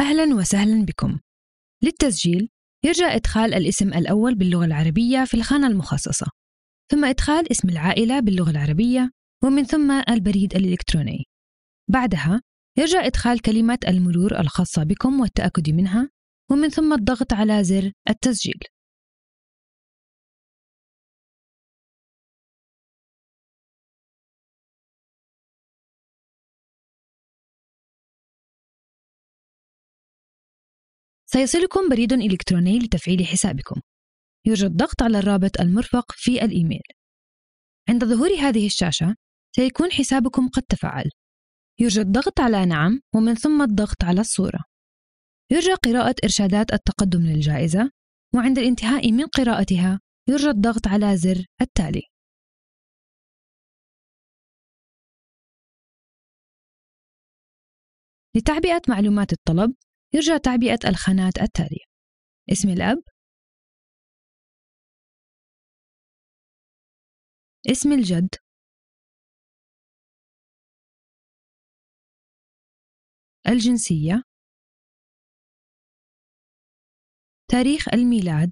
أهلا وسهلا بكم للتسجيل يرجى إدخال الاسم الأول باللغة العربية في الخانة المخصصة ثم إدخال اسم العائلة باللغة العربية ومن ثم البريد الإلكتروني بعدها يرجى إدخال كلمة المرور الخاصة بكم والتأكد منها ومن ثم الضغط على زر التسجيل سيصلكم بريد إلكتروني لتفعيل حسابكم. يرجى الضغط على الرابط المرفق في الإيميل. عند ظهور هذه الشاشة، سيكون حسابكم قد تفعل. يرجى الضغط على نعم ومن ثم الضغط على الصورة. يرجى قراءة إرشادات التقدم للجائزة، وعند الانتهاء من قراءتها، يرجى الضغط على زر التالي. لتعبئة معلومات الطلب يرجى تعبئة الخانات التالية اسم الأب اسم الجد الجنسية تاريخ الميلاد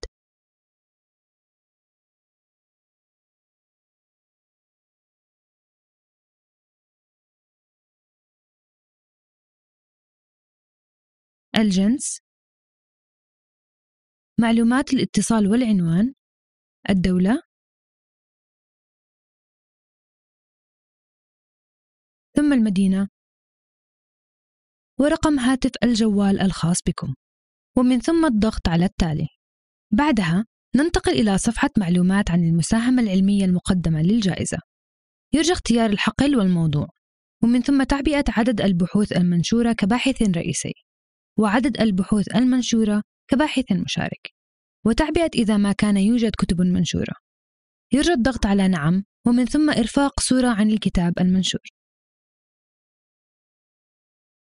الجنس معلومات الاتصال والعنوان الدولة ثم المدينة ورقم هاتف الجوال الخاص بكم ومن ثم الضغط على التالي بعدها ننتقل إلى صفحة معلومات عن المساهمة العلمية المقدمة للجائزة يرجى اختيار الحقل والموضوع ومن ثم تعبئة عدد البحوث المنشورة كباحث رئيسي وعدد البحوث المنشورة كباحث مشارك وتعبئة إذا ما كان يوجد كتب منشورة يرجى الضغط على نعم ومن ثم إرفاق صورة عن الكتاب المنشور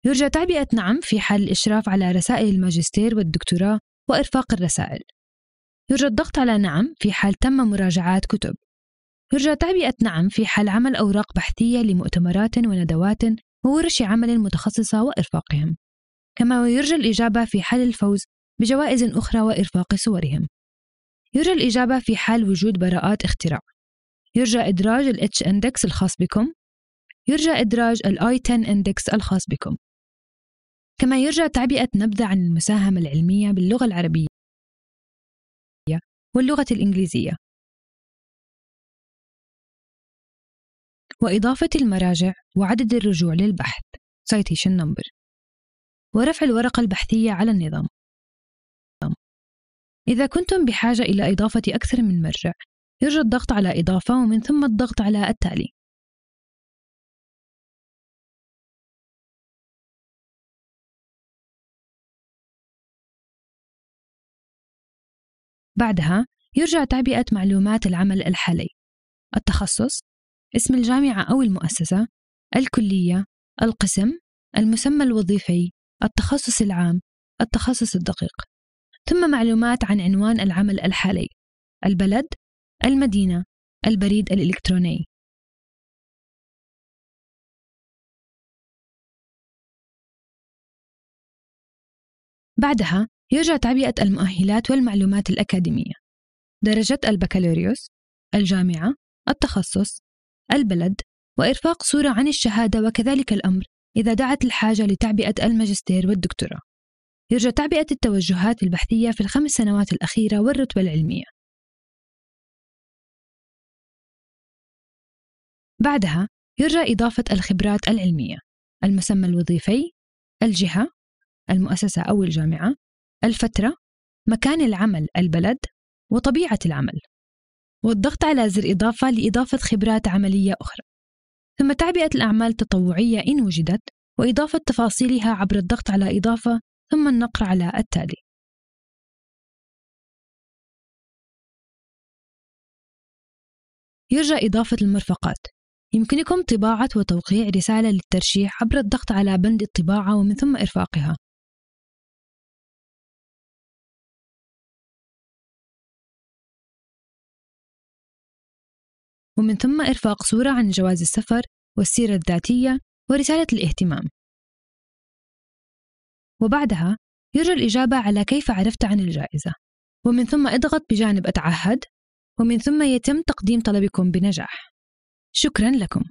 يرجى تعبئة نعم في حال الإشراف على رسائل الماجستير والدكتوراه وإرفاق الرسائل يرجى الضغط على نعم في حال تم مراجعات كتب يرجى تعبئة نعم في حال عمل أوراق بحثية لمؤتمرات وندوات وورش عمل متخصصة وإرفاقهم كما يرجى الإجابة في حال الفوز بجوائز أخرى وإرفاق صورهم يرجى الإجابة في حال وجود براءات اختراع يرجى إدراج الـ H Index الخاص بكم يرجى إدراج الـ I10 Index الخاص بكم كما يرجى تعبئة نبذة عن المساهمة العلمية باللغة العربية واللغة الإنجليزية وإضافة المراجع وعدد الرجوع للبحث citation number ورفع الورقة البحثية على النظام إذا كنتم بحاجة إلى إضافة أكثر من مرجع يرجى الضغط على إضافة ومن ثم الضغط على التالي بعدها يرجى تعبئة معلومات العمل الحالي التخصص اسم الجامعة أو المؤسسة الكلية القسم المسمى الوظيفي التخصص العام التخصص الدقيق ثم معلومات عن عنوان العمل الحالي البلد المدينة البريد الإلكتروني بعدها يرجى تعبئة المؤهلات والمعلومات الأكاديمية درجة البكالوريوس الجامعة التخصص البلد وإرفاق صورة عن الشهادة وكذلك الأمر إذا دعت الحاجة لتعبئة الماجستير والدكتوراه يرجى تعبئة التوجهات البحثية في الخمس سنوات الأخيرة والرتبة العلمية بعدها يرجى إضافة الخبرات العلمية المسمى الوظيفي الجهة المؤسسة أو الجامعة الفترة مكان العمل البلد وطبيعة العمل والضغط على زر إضافة لإضافة خبرات عملية أخرى ثم تعبئة الأعمال التطوعية إن وجدت وإضافة تفاصيلها عبر الضغط على إضافة ثم النقر على التالي يرجى إضافة المرفقات يمكنكم طباعة وتوقيع رسالة للترشيح عبر الضغط على بند الطباعة ومن ثم إرفاقها ومن ثم إرفاق صورة عن جواز السفر والسيرة الذاتية ورسالة الاهتمام وبعدها يرجى الإجابة على كيف عرفت عن الجائزة ومن ثم اضغط بجانب أتعهد ومن ثم يتم تقديم طلبكم بنجاح شكرا لكم